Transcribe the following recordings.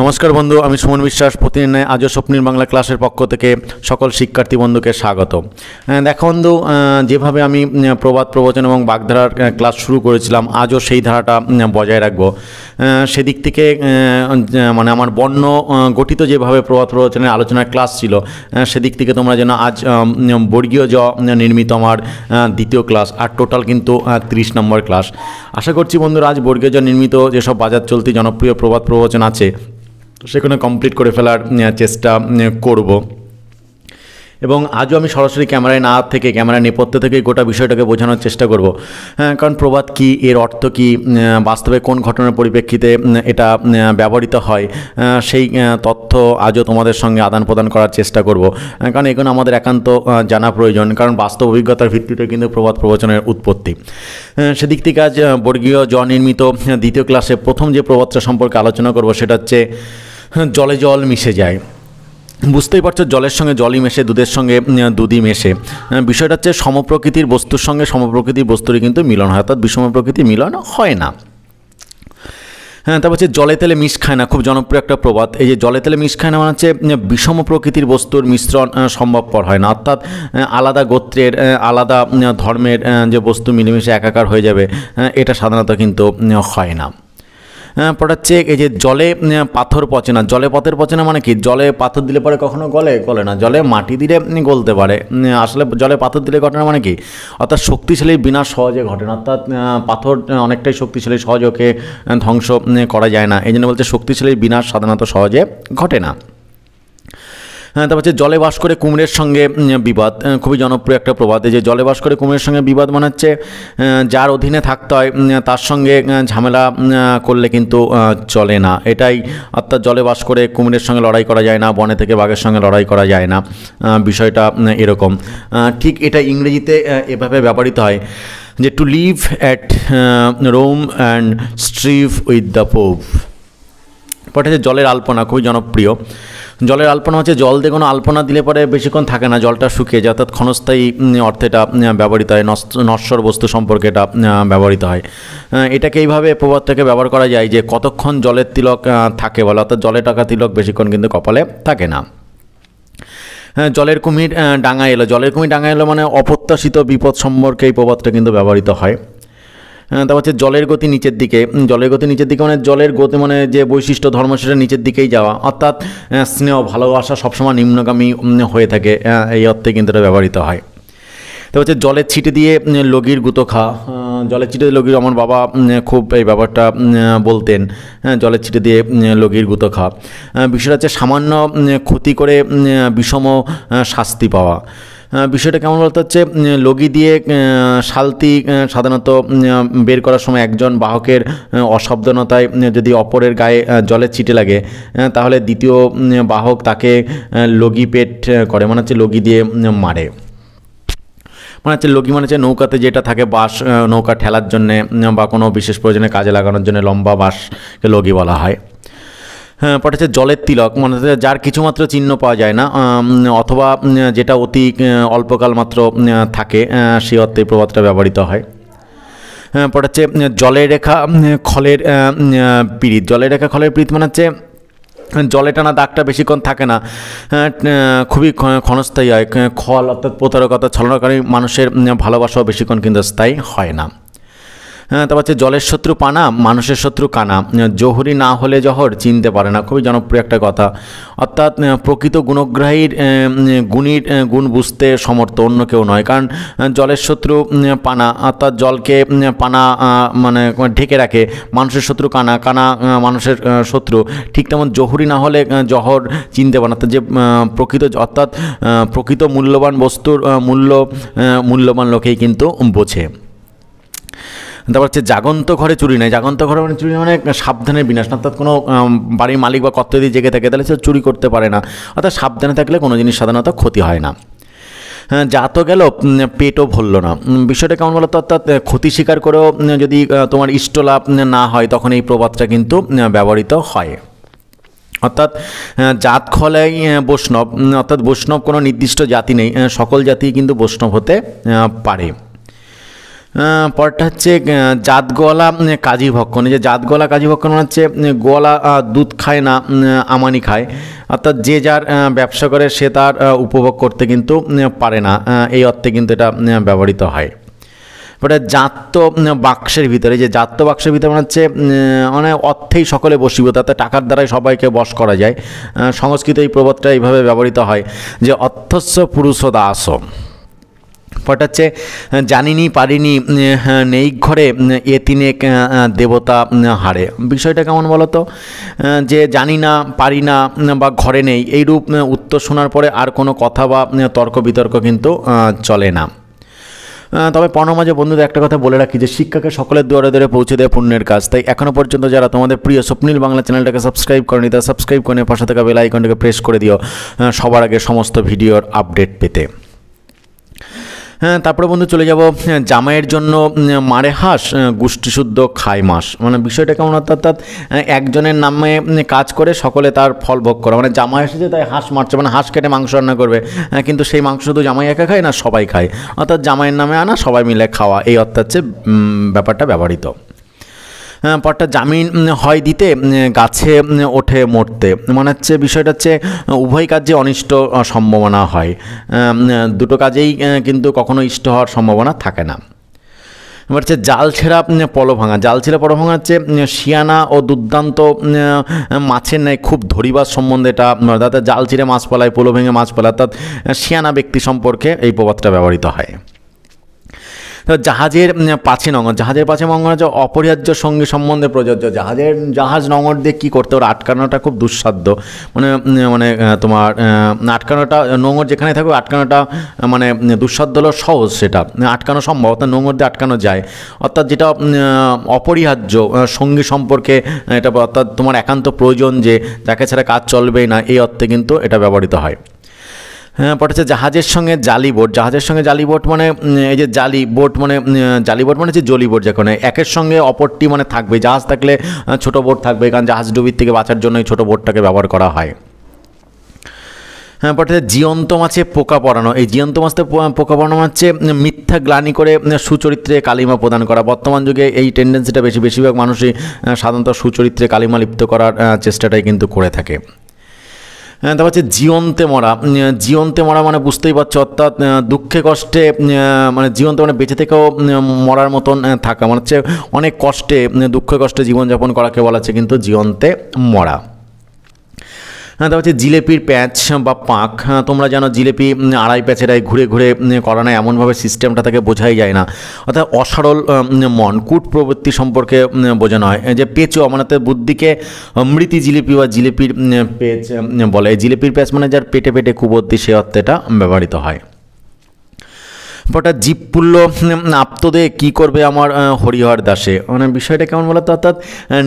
নমস্কার বন্ধু আমি সুমন বিশ্বাস প্রতিদিন আজও স্বপ্নির বাংলা ক্লাসের পক্ষ থেকে সকল শিক্ষার্থী বন্ধুকে স্বাগত দেখো বন্ধু যেভাবে আমি প্রবাদ প্রবচন এবং বাগধারার ক্লাস শুরু করেছিলাম আজও সেই ধারাটা বজায় রাখবো সেদিক থেকে মানে আমার বর্ণ গঠিত যেভাবে প্রবাদ প্রবচনের আলোচনার ক্লাস ছিল সেদিক থেকে তোমরা যেন আজ বর্গীয় জ নির্মিত আমার দ্বিতীয় ক্লাস আর টোটাল কিন্তু ত্রিশ নম্বর ক্লাস আশা করছি বন্ধুরা আজ বর্গীয় জ নির্মিত যেসব বাজার চলতি জনপ্রিয় প্রবাদ প্রবচন আছে সেখানে কমপ্লিট করে ফেলার চেষ্টা করব এবং আজও আমি সরাসরি ক্যামেরায় না থেকে ক্যামেরা নেপথ্য থেকে গোটা বিষয়টাকে বোঝানোর চেষ্টা করব হ্যাঁ কারণ প্রবাদ কি এর অর্থ কি বাস্তবে কোন ঘটনার পরিপ্রেক্ষিতে এটা ব্যবহৃত হয় সেই তথ্য আজও তোমাদের সঙ্গে আদান প্রদান করার চেষ্টা করব কারণ এগুলো আমাদের একান্ত জানা প্রয়োজন কারণ বাস্তব অভিজ্ঞতার ভিত্তিতে কিন্তু প্রবাদ প্রবচনের উৎপত্তি সেদিক থেকে আজ বর্গীয় জনির্মিত দ্বিতীয় ক্লাসে প্রথম যে প্রবাদটা সম্পর্কে আলোচনা করব সেটা হচ্ছে জলে জল মিশে যায় বুঝতেই পারছো জলের সঙ্গে জলই মেশে দুধের সঙ্গে দুধই মেশে বিষয়টা হচ্ছে সমপ্রকৃতির বস্তুর সঙ্গে সমপ্রকৃতির বস্তুরই কিন্তু মিলন হয় অর্থাৎ বিষম প্রকৃতি মিলন হয় না হ্যাঁ তারপর হচ্ছে জলে তেলে মিশ খায় না খুব জনপ্রিয় একটা প্রবাদ এই যে জলে তেলে মিশ খায় না মানে হচ্ছে বিষম প্রকৃতির বস্তুর মিশ্রণ সম্ভবপর হয় না অর্থাৎ আলাদা গোত্রের আলাদা ধর্মের যে বস্তু মিলেমিশে একাকার হয়ে যাবে এটা সাধারণত কিন্তু হয় না পটাচ্ছে এই যে জলে পাথর পচে না জলে পাথর পচে না মানে কি জলে পাথর দিলে পরে কখনো গলে গলে না জলে মাটি দিলে গলতে পারে আসলে জলে পাথর দিলে ঘটনা মানে কি অর্থাৎ শক্তিশালী বিনা সহজে ঘটে না অর্থাৎ পাথর অনেকটাই শক্তিশালী সহজ ওকে ধ্বংস করা যায় না এই জন্য বলছে শক্তিশালী বিনাশ সাধারণত সহজে ঘটে না হ্যাঁ, তারপর হচ্ছে জলে বাস করে কুমড়ের সঙ্গে বিবাদ খুবই জনপ্রিয় একটা প্রবাদে যে জলে বাস করে কুমড়ের সঙ্গে বিবাদ মানে হচ্ছে যার অধীনে থাকতে হয় তার সঙ্গে ঝামেলা করলে কিন্তু চলে না এটাই অর্থাৎ জলে বাস করে কুমিরের সঙ্গে লড়াই করা যায় না বনে থেকে বাঘের সঙ্গে লড়াই করা যায় না বিষয়টা এরকম ঠিক এটা ইংরেজিতে এভাবে ব্যবহৃত হয় যে to live at Rome and strive with the Pope পটে জলের আলপনা খুবই জনপ্রিয় জলের আলপনা হচ্ছে জল দিয়ে কোনো আলপনা দিলে পরে বেশিক্ষণ থাকে না জলটা শুকিয়ে যায় অর্থাৎ ক্ষণস্থায়ী অর্থে এটা ব্যবহৃত হয় নশ্বর বস্তু সম্পর্কে এটা ব্যবহৃত হয় এটাকে এইভাবে প্রবাদ থেকে ব্যবহার করা যায় যে কতক্ষণ জলের তিলক থাকে বলে অর্থাৎ জলে টাকা তিলক বেশিক্ষণ কিন্তু কপালে থাকে না হ্যাঁ, জলের কুমির ডাঙা এলো জলের কুমির ডাঙা এলো মানে অপ্রত্যাশিত বিপদ সম্পর্কে এই প্রবাদটা কিন্তু ব্যবহৃত হয় হ্যাঁ, তারপর হচ্ছে জলের গতি নিচের দিকে জলের গতি নিচের দিকে মানে জলের গতি মানে যে বৈশিষ্ট্য ধর্ম সেটা নিচের দিকেই যাওয়া অর্থাৎ স্নেহ ভালোবাসা সবসময় নিম্নগামী হয়ে থাকে এই অর্থে কিন্তু এটা ব্যবহৃত হয় তো হচ্ছে জলের ছিটে দিয়ে লগির গুঁতো খা জলের ছিটে দিয়ে লগির আমার বাবা খুব এই ব্যাপারটা বলতেন হ্যাঁ জলের ছিটে দিয়ে লগির গুঁতো খা বিষয়টা হচ্ছে সামান্য ক্ষতি করে বিষম শাস্তি পাওয়া বিষয়টা কেমন বলতে হচ্ছে লগি দিয়ে শালতি সাধারণত বের করার সময় একজন বাহকের অসাবধানতায় যদি অপরের গায়ে জলের ছিটে লাগে তাহলে দ্বিতীয় বাহক তাকে লগি পেট করে মানে হচ্ছে লগি দিয়ে মারে মানে হচ্ছে লগি মানে হচ্ছে নৌকাতে যেটা থাকে বাঁশ নৌকা ঠেলার জন্যে বা কোনো বিশেষ প্রয়োজনে কাজে লাগানোর জন্য লম্বা বাঁশকে লগি বলা হয় হ্যাঁ, হচ্ছে জলের তিলক মানে যার কিছুমাত্র চিহ্ন পাওয়া যায় না অথবা যেটা অতি অল্পকাল মাত্র থাকে সে অর্থে প্রবাদটা ব্যবহৃত হয় হ্যাঁ, হচ্ছে জলের রেখা খলের পিড়িত জলের রেখা খলের পিড়িত মানে হচ্ছে জলে টানা দাগটা বেশিক্ষণ থাকে না খুবই ক্ষণস্থায়ী হয় খল অর্থাৎ প্রতারকতা ছলনাকারী মানুষের ভালোবাসাও বেশিক্ষণ কিন্তু স্থায়ী হয় না হ্যাঁ, তারপর হচ্ছে জলের শত্রু পানা মানুষের শত্রু কানা জহুরি না হলে জহর চিনতে পারে না খুবই জনপ্রিয় একটা কথা অর্থাৎ প্রকৃত গুণগ্রাহীর গুণীর গুণ বুঝতে সমর্থ অন্য কেউ নয় কারণ জলের শত্রু পানা অর্থাৎ জলকে পানা মানে ঢেকে রাখে মানুষের শত্রু কানা কানা মানুষের শত্রু ঠিক তেমন জহুরি না হলে জহর চিনতে পারে না যে প্রকৃত অর্থাৎ প্রকৃত মূল্যবান বস্তুর মূল্য মূল্যবান লোকেই কিন্তু বোঝে তারপর হচ্ছে জাগন্ত ঘরে চুরি নেয় জাগন্ত ঘরে মানে চুরি মানে সাবধানের বিনাশ না অর্থাৎ কোনো বাড়ির মালিক বা কর্ত যদি জেগে থাকে তাহলে সে চুরি করতে পারে না অর্থাৎ সাবধানে থাকলে কোনো জিনিস সাধারণত ক্ষতি হয় না জাতও হ্যাঁ, গেল পেটও ভরল না বিষয়টা কেমন বলতো অর্থাৎ ক্ষতি স্বীকার করেও যদি তোমার ইষ্টলাভ না হয় তখন এই প্রবাদটা কিন্তু ব্যবহৃত হয় অর্থাৎ জাত খলাই বৈষ্ণব অর্থাৎ বৈষ্ণব কোনো নির্দিষ্ট জাতি নেই সকল জাতি কিন্তু বৈষ্ণব হতে পারে পরটা হচ্ছে জাত গলা কাজী ভক্ষণ যে জাত গলা কাজী ভক্ষণ মানে হচ্ছে গলা দুধ খায় না আমানি খায় অর্থাৎ যে যার ব্যবসা করে সে তার উপভোগ করতে কিন্তু পারে না এই অর্থে কিন্তু এটা ব্যবহৃত হয় পরে জাত্য বাক্সের ভিতরে যে জাত্য বাক্সের ভিতরে মানে হচ্ছে মানে অর্থেই সকলে বসিব তাতে টাকার দ্বারাই সবাইকে বস করা যায় সংস্কৃত এই প্রবাদটা এইভাবে ব্যবহৃত হয় যে অর্থস্ব পুরুষদাস পটাচ্ছে হচ্ছে জানিনি পারিনি নেই ঘরে এ তিনে দেবতা হারে বিষয়টা কেমন বলতো যে জানি না পারি না বা ঘরে নেই এইরূপ উত্তর শোনার পরে আর কোনো কথা বা তর্ক বিতর্ক কিন্তু চলে না তবে পর্ণমাজে বন্ধুদের একটা কথা বলে রাখি যে শিক্ষাকে সকলের দুয়ারে দুয়ারে পৌঁছে দেয় পুণ্যের কাজ তাই এখনও পর্যন্ত যারা তোমাদের প্রিয় স্বপ্নীল বাংলা চ্যানেলটাকে সাবস্ক্রাইব করেনি তা সাবস্ক্রাইব করে পাশে থাকা বেল আইকনটাকে প্রেস করে দিও সবার আগে সমস্ত ভিডিওর আপডেট পেতে হ্যাঁ তারপরে বন্ধু চলে যাব হ্যাঁ, জামাইয়ের জন্য মারে হাঁস গুষ্টিশুদ্ধ খায় মাস মানে বিষয়টা কেমন অর্থাৎ একজনের নামে কাজ করে সকলে তার ফল ভোগ করা মানে জামাই এসেছে তাই হাঁস মারছে মানে হাঁস কেটে মাংস রান্না করবে হ্যাঁ, কিন্তু সেই মাংস শুধু জামাই একা খায় না সবাই খায় অর্থাৎ জামাইয়ের নামে আনা সবাই মিলে খাওয়া এই অর্থাৎ ব্যাপারটা ব্যবহৃত পটটা জামিন হয় দিতে গাছে ওঠে মরতে মনে হচ্ছে বিষয়টা হচ্ছে উভয় কাজে অনিষ্ট সম্ভাবনা হয় দুটো কাজেই কিন্তু কখনো ইষ্ট হওয়ার সম্ভাবনা থাকে না এবার হচ্ছে জাল ছেঁড়া পলো ভাঙা জাল ছেঁড়া পলো ভাঙা হচ্ছে শিয়ানা ও দুর্দান্ত মাছের ন্যায় খুব ধরিবার সম্বন্ধে এটা অর্থাৎ জাল ছিঁড়ে মাছ পালায় পোলো ভেঙে মাছ পালায় অর্থাৎ শিয়ানা ব্যক্তি সম্পর্কে এই প্রবাদটা ব্যবহৃত হয় জাহাজের পাছে নঙর জাহাজের পাঁচে নঙর হচ্ছে অপরিহার্য সঙ্গে সম্বন্ধে প্রযোজ্য জাহাজের জাহাজ নঙর দিয়ে কী করতে ওর আটকানোটা খুব দুঃসাধ্য মানে মানে তোমার আটকানোটা নোংর যেখানে থাকবে আটকানোটা মানে দুঃসাধ্য হলো সহজ সেটা আটকানো সম্ভব অর্থাৎ নোংর দিয়ে আটকানো যায় অর্থাৎ যেটা অপরিহার্য সঙ্গী সম্পর্কে এটা অর্থাৎ তোমার একান্ত প্রয়োজন যে যাকে ছাড়া কাজ চলবেই না এই অর্থে কিন্তু এটা ব্যবহৃত হয় হ্যাঁ, পরে হচ্ছে জাহাজের সঙ্গে জালি বোট জাহাজের সঙ্গে জালি বোট মানে এই যে জালি বোট মানে জালি বোট মানে হচ্ছে জলি বোট যেখানে একের সঙ্গে অপরটি মানে থাকবে জাহাজ থাকলে ছোট বোট থাকবে কারণ জাহাজ ডুবির থেকে বাঁচার জন্যই ছোট বোটটাকে ব্যবহার করা হয় হ্যাঁ পাঠাতে জীয়ন্ত মাছে পোকা পড়ানো এই জীয়ন্ত মাছতে পোকা পড়ানো মানে হচ্ছে মিথ্যা গ্লানি করে সুচরিত্রে কালিমা প্রদান করা বর্তমান যুগে এই টেন্ডেন্সিটা বেশি বেশিরভাগ মানুষই সাধারণত সুচরিত্রে কালিমা লিপ্ত করার চেষ্টাটাই কিন্তু করে থাকে হ্যাঁ, তারপর হচ্ছে জীবন্তে মরা জীবন্তে মরা মানে বুঝতেই পারছো অর্থাৎ দুঃখে কষ্টে মানে জীবন্ত মানে বেঁচে থেকেও মরার মতন থাকা মানে হচ্ছে অনেক কষ্টে দুঃখে কষ্টে জীবনযাপন করাকে বলা হচ্ছে কিন্তু জীবন্তে মরা হ্যাঁ, তা হচ্ছে জিলেপির প্যাচ হ্যাঁ, বা পাঁক হ্যাঁ, তোমরা জানো জিলেপি আড়াই প্যাঁচেরাই ঘুরে ঘুরে করা না এমনভাবে সিস্টেমটা তাকে বোঝাই যায় না অর্থাৎ অসারল মন কূট প্রবৃত্তি সম্পর্কে বোঝানো হয় যে পেঁচো অমরনাথের বুদ্ধিকে মৃতি জিলিপি বা জিলিপির পেঁচ বলে জিলিপির প্যাচ মানে যার পেটে পেটে কুবর্তি সে অর্থে এটা ব্যবহৃত হয় ফটা জীব পুল্য আপ্তদে কি করবে আমার হরিহর দাসে মানে বিষয়টা কেমন বলতো অর্থাৎ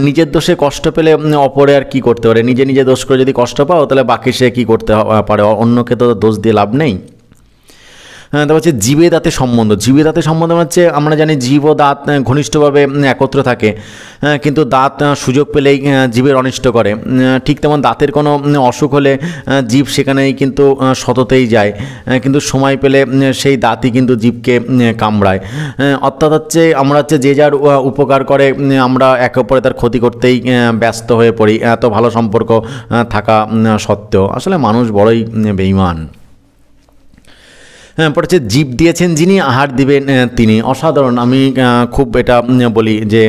নিজের দোষে কষ্ট পেলে অপরে আর কি করতে পারে নিজে নিজে দোষ করে যদি কষ্ট পাও তাহলে বাকি সে কী করতে পারে অন্যকে তো দোষ দিয়ে লাভ নেই হ্যাঁ, তারপর হচ্ছে জীবে দাঁতে সম্বন্ধ জীবে দাঁতে সম্বন্ধ মানে হচ্ছে আমরা জানি জীব ও দাঁত ঘনিষ্ঠভাবে একত্র থাকে হ্যাঁ, কিন্তু দাঁত সুযোগ পেলেই জীবের অনিষ্ট করে ঠিক তেমন দাঁতের কোনো অসুখ হলে জীব সেখানেই কিন্তু সততেই যায় কিন্তু সময় পেলে সেই দাঁতই কিন্তু জীবকে কামড়ায় হ্যাঁ, অর্থাৎ হচ্ছে আমরা হচ্ছে যে যার উপকার করে আমরা একে অপরে তার ক্ষতি করতেই ব্যস্ত হয়ে পড়ি এত ভালো সম্পর্ক থাকা সত্ত্বেও আসলে মানুষ বড়ই বেইমান হ্যাঁ, পরে হচ্ছে জীব দিয়েছেন যিনি আহার দিবেন তিনি অসাধারণ আমি খুব এটা বলি যে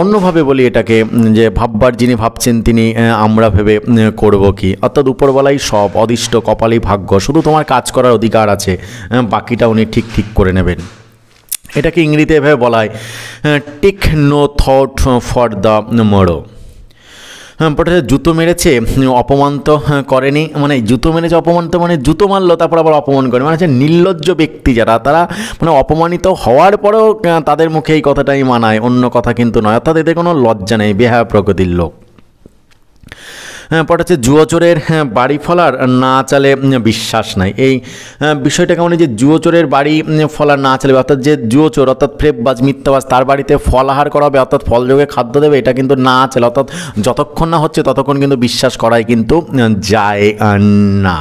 অন্যভাবে বলি এটাকে যে ভাববার যিনি ভাবছেন তিনি আমরা ভেবে করব কি অর্থাৎ উপরবেলাই সব অদিষ্ট কপালই ভাগ্য শুধু তোমার কাজ করার অধিকার আছে বাকিটা উনি ঠিক ঠিক করে নেবেন এটাকে ইংরেজিতে এভাবে বলায় হয় take no thought for the morrow হ্যাঁ, পোটাশে জুতো মেরেছে অপমান তো হ্যাঁ, করেনি মানে জুতো মেরেছে অপমান তো মানে জুতো মারলো তারপর আবার অপমান করে মানে হচ্ছে নির্লজ্জ ব্যক্তি যারা তারা মানে অপমানিত হওয়ার পরেও তাদের মুখে এই কথাটাই মানায় অন্য কথা কিন্তু নয় অর্থাৎ এদের কোনো লজ্জা নেই বেহা প্রকৃতির লোক হ্যাঁ, পটাচ্ছে জুয়োচোরের হ্যাঁ, বাড়ি ফলার না চালে বিশ্বাস নাই এই হ্যাঁ, বিষয়টা কেমন যে জুয়োচোরের বাড়ি ফলার না চালে অর্থাৎ যে জুয়োচোর অর্থাৎ ফ্রেপবাজ মিথ্যাবাজ তার বাড়িতে ফল আহার করা হবে অর্থাৎ ফল যোগে খাদ্য দেবে এটা কিন্তু না চালে অর্থাৎ যতক্ষণ না হচ্ছে ততক্ষণ কিন্তু বিশ্বাস করাই কিন্তু যায় না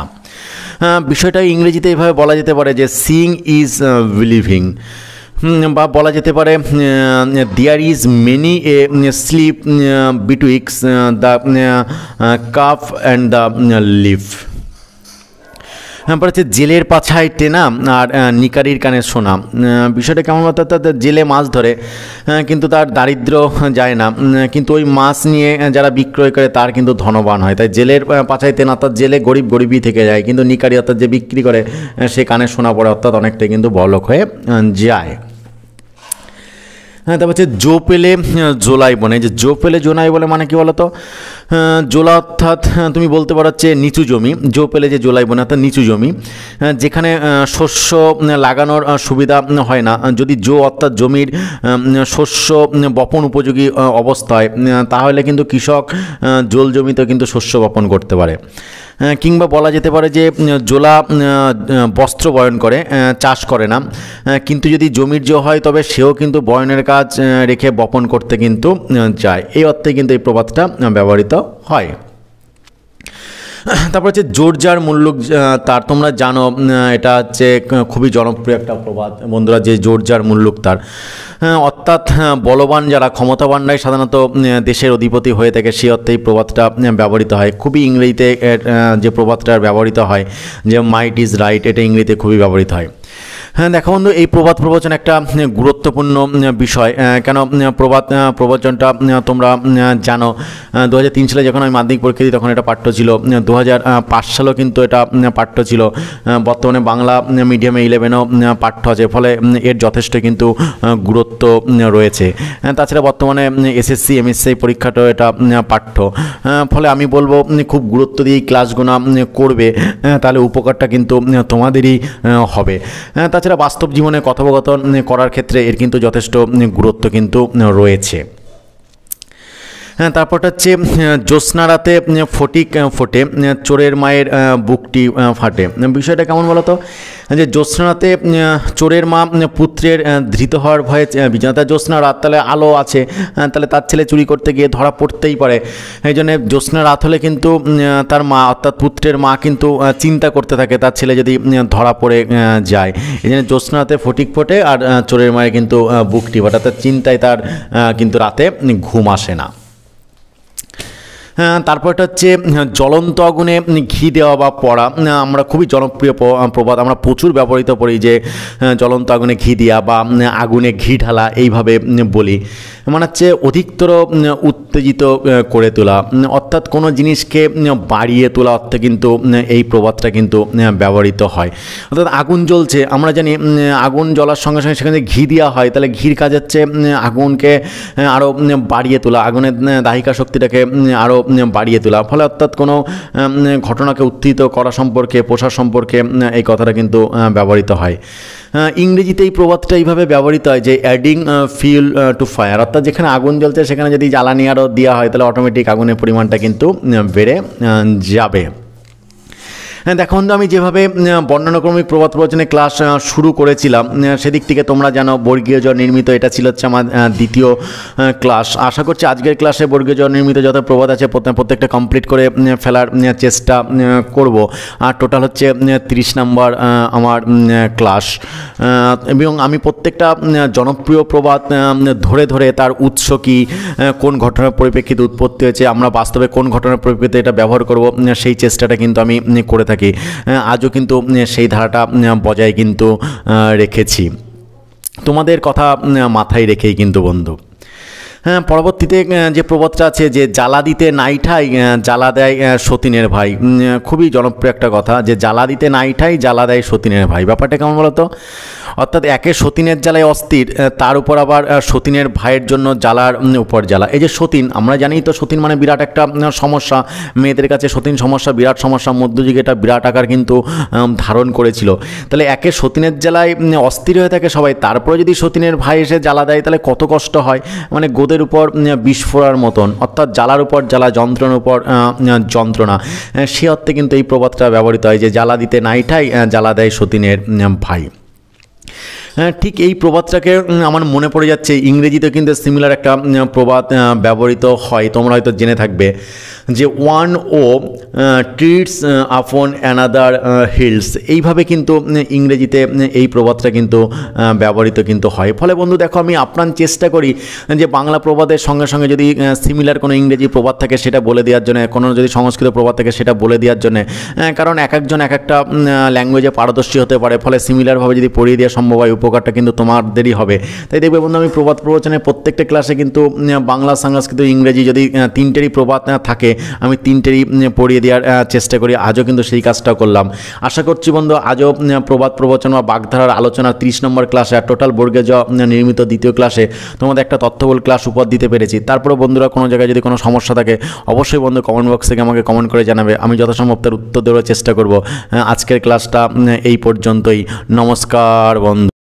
বিষয়টা ইংরেজিতে এভাবে বলা যেতে পারে যে সিং ইজ বিলিভিং বা বলা যেতে পারে there is many a slip betwixt the cup and the lip হ্যাঁ পরে হচ্ছে জেলের পাছায় টেনা আর নিকারির কানে শোনা বিষয়টা কেমন অর্থাৎ জেলে মাছ ধরে কিন্তু তার দারিদ্র যায় না কিন্তু ওই মাছ নিয়ে যারা বিক্রয় করে তার কিন্তু ধনবান হয় তাই জেলের পাছায় টেনা অর্থাৎ জেলে গরিব গরিবই থেকে যায় কিন্তু নিকারি অর্থাৎ যে বিক্রি করে সে কানে শোনা পড়ে অর্থাৎ অনেকটাই কিন্তু বলক হয়ে যায় হ্যাঁ তারপর হচ্ছে জো পেলে জোলাই বনে যে জো পেলে জোনাই বলে মানে কি বলতো জোলা অর্থাৎ তুমি বলতে পারো হচ্ছে নিচু জমি জো পেলে যে জোলাই বনে অর্থাৎ নিচু জমি যেখানে শস্য লাগানোর সুবিধা হয় না যদি জো অর্থাৎ জমির শস্য বপন উপযোগী অবস্থায় তাহলে কিন্তু কৃষক জল জমিতে কিন্তু শস্য বপন করতে পারে কিংবা বলা যেতে পারে যে জোলা বস্ত্র বয়ন করে চাষ করে না কিন্তু যদি জমির জো হয় তবে সেও কিন্তু বয়নের কাজ রেখে বপন করতে কিন্তু যায় এই অর্থে কিন্তু এই প্রবাদটা ব্যবহৃত হয় তারপর হচ্ছে জোরজার মূল্য তার তোমরা জানো এটা হচ্ছে খুবই জনপ্রিয় একটা প্রবাদ বন্ধুরা যে জোরজার মূল্য তার হ্যাঁ, অর্থাৎ হ্যাঁ, বলবান যারা ক্ষমতাবানরাই সাধারণত দেশের অধিপতি হয়ে থাকে সেই অর্থে এই প্রবাদটা ব্যবহৃত হয় খুবই ইংরেজিতে যে প্রবাদটা ব্যবহৃত হয় যে মাইট ইজ রাইট এটা ইংরেজিতে খুবই ব্যবহৃত হয় হ্যাঁ দেখো বন্ধু এই প্রবাদ প্রবচন একটা গুরুত্বপূর্ণ বিষয় কেন প্রবাদ প্রবচনটা তোমরা জানো দু সালে যখন আমি মাধ্যমিক পরীক্ষা দিই তখন এটা পাঠ্য ছিল দু সালেও কিন্তু এটা পাঠ্য ছিল বর্তমানে বাংলা মিডিয়ামে ইলেভেনও পাঠ্য আছে ফলে এর যথেষ্ট কিন্তু গুরুত্ব রয়েছে তাছাড়া বর্তমানে এসএসসি এমএসসি পরীক্ষাটাও এটা পাঠ্য ফলে আমি বলবো খুব গুরুত্ব দিয়ে ক্লাসগুলো করবে তাহলে উপকারটা কিন্তু তোমাদেরই হবে তাছাড়া তাছাড়া বাস্তব জীবনে কথোপকথন করার ক্ষেত্রে এর কিন্তু যথেষ্ট গুরুত্ব কিন্তু রয়েছে হ্যাঁ তারপরটা হচ্ছে জ্যোৎস্না রাতে ফটিক ফোটে চোরের মায়ের বুকটি ফাটে বিষয়টা কেমন বলতো যে জ্যোৎস্না রাতে চোরের মা পুত্রের ধৃত হওয়ার ভয়ে বিজনেতা জ্যোৎস্না রাত তাহলে আলো আছে তাহলে তার ছেলে চুরি করতে গিয়ে ধরা পড়তেই পারে এই জন্যে জ্যোৎস্না রাত হলে কিন্তু তার মা অর্থাৎ পুত্রের মা কিন্তু চিন্তা করতে থাকে তার ছেলে যদি ধরা পড়ে যায় এই জন্য জ্যোৎস্না রাতে ফটিক ফোটে আর চোরের মায়ের কিন্তু বুকটি ফাটে তার চিন্তায় তার কিন্তু রাতে ঘুম আসে না হ্যাঁ, তারপরটা হচ্ছে হ্যাঁ, জ্বলন্ত আগুনে ঘি দেওয়া বা পড়া হ্যাঁ, আমরা খুবই জনপ্রিয় প্রবাদ আমরা প্রচুর ব্যবহৃত করি যে জ্বলন্ত আগুনে ঘি দেওয়া বা আগুনে ঘি ঢালা এইভাবে বলি মানে হচ্ছে অধিকতর উত্তেজিত করে তোলা অর্থাৎ কোনো জিনিসকে বাড়িয়ে তোলা অর্থে কিন্তু এই প্রবাদটা কিন্তু ব্যবহৃত হয় অর্থাৎ আগুন জ্বলছে আমরা জানি আগুন জ্বলার সঙ্গে সঙ্গে সেখানে ঘি দেওয়া হয় তাহলে ঘির কাজ হচ্ছে আগুনকে আরও বাড়িয়ে তোলা আগুনের দাহিকা শক্তিটাকে আরও বাড়িয়ে তোলা ফলে অর্থাৎ কোনো ঘটনাকে উত্থিত করা সম্পর্কে পোষা সম্পর্কে এই কথাটা কিন্তু ব্যবহৃত হয় ইংরেজিতে এই প্রবাদটা এইভাবে ব্যবহৃত হয় যে অ্যাডিং ফিউল টু ফায়ার অর্থাৎ যেখানে আগুন জ্বলছে সেখানে যদি জ্বালানি আরও দেওয়া হয় তাহলে অটোমেটিক আগুনের পরিমাণটা কিন্তু বেড়ে যাবে হ্যাঁ, দেখো বন্ধু আমি যেভাবে বর্ণনাক্রমিক প্রবাদ প্রবচনে ক্লাস শুরু করেছিলাম সেদিক থেকে তোমরা জানো বর্গীয় জ নির্মিত এটা ছিল হচ্ছে আমার দ্বিতীয় ক্লাস আশা করছি আজকের ক্লাসে বর্গীয় জ নির্মিত যত প্রবাদ আছে প্রত্যেকটা কমপ্লিট করে ফেলার চেষ্টা করব আর টোটাল হচ্ছে তিরিশ নম্বর আমার ক্লাস এবং আমি প্রত্যেকটা জনপ্রিয় প্রবাদ ধরে ধরে তার উৎস কী কোন ঘটনার পরিপ্রেক্ষিতে উৎপত্তি হয়েছে আমরা বাস্তবে কোন ঘটনার পরিপ্রেক্ষিতে এটা ব্যবহার করব সেই চেষ্টাটা কিন্তু আমি করে থাকি থাকি আজও কিন্তু সেই ধারাটা বজায় কিন্তু রেখেছি তোমাদের কথা মাথায় রেখেই কিন্তু বন্ধু হ্যাঁ পরবর্তীতে যে প্রবাদটা আছে যে জ্বালা দিতে নাইঠাই জ্বালা দেয় সতীনের ভাই খুবই জনপ্রিয় একটা কথা যে জ্বালা দিতে নাইঠাই জ্বালা দেয় সতীনের ভাই ব্যাপারটা কেমন বলতো অর্থাৎ একে সতীনের জ্বালায় অস্থির তার উপর আবার সতীনের ভাইয়ের জন্য জ্বালার উপর জ্বালা এই যে সতীন আমরা জানি তো সতীন মানে বিরাট একটা সমস্যা মেয়েদের কাছে সতীন সমস্যা বিরাট সমস্যা মধ্যযুগে এটা বিরাট আকার কিন্তু ধারণ করেছিল তাহলে একে সতীনের জ্বালায় অস্থির হয়ে থাকে সবাই তারপরে যদি সতীনের ভাই এসে জ্বালা দেয় তাহলে কত কষ্ট হয় মানে গোদে বিস্ফোরকের উপর বিস্ফোরার মতন অর্থাৎ জ্বালার উপর জ্বালা যন্ত্রণার উপর যন্ত্রণা সে অর্থে কিন্তু এই প্রবাদটা ব্যবহৃত হয় যে জ্বালা দিতে নাইটাই জ্বালা দেয় সতীনের ভাই হ্যাঁ, ঠিক এই প্রবাদটাকে আমার মনে পড়ে যাচ্ছে ইংরেজিতে কিন্তু সিমিলার একটা প্রবাদ ব্যবহৃত হয় তোমরা হয়তো জেনে থাকবে যে one who treads upon another heels এইভাবে কিন্তু ইংরেজিতে এই প্রবাদটা কিন্তু ব্যবহৃত কিন্তু হয় ফলে বন্ধু দেখো আমি আপ্রাণ চেষ্টা করি যে বাংলা প্রবাদের সঙ্গে সঙ্গে যদি সিমিলার কোনো ইংরেজি প্রবাদ থাকে সেটা বলে দেওয়ার জন্য কোনো যদি সংস্কৃত প্রবাদ থাকে সেটা বলে দেওয়ার জন্য কারণ এক একজন এক একটা ল্যাঙ্গুয়েজে পারদর্শী হতে পারে ফলে সিমিলারভাবে যদি পড়িয়ে দেওয়া সম্ভব হয় উপ উপকারটা কিন্তু তোমাদেরই হবে তাই দেখবে বন্ধু আমি প্রবাদ প্রবচনে প্রত্যেকটা ক্লাসে কিন্তু বাংলা সংস্কৃত ইংরেজি যদি তিনটেরই প্রবাদ থাকে আমি তিনটেরই পড়িয়ে দেওয়ার চেষ্টা করি আজও কিন্তু সেই কাজটা করলাম আশা করছি বন্ধু আজও প্রবাদ প্রবচন বা বাগধারার আলোচনা ত্রিশ নম্বর ক্লাসে আর টোটাল বর্গে যা নির্মিত দ্বিতীয় ক্লাসে তোমাদের একটা তথ্যবল ক্লাস উপর দিতে পেরেছি তারপরে বন্ধুরা কোনো জায়গায় যদি কোনো সমস্যা থাকে অবশ্যই বন্ধু কমেন্ট বক্স থেকে আমাকে কমেন্ট করে জানাবে আমি যথাসম্ভব তার উত্তর দেওয়ার চেষ্টা করব আজকের ক্লাসটা এই পর্যন্তই নমস্কার বন্ধু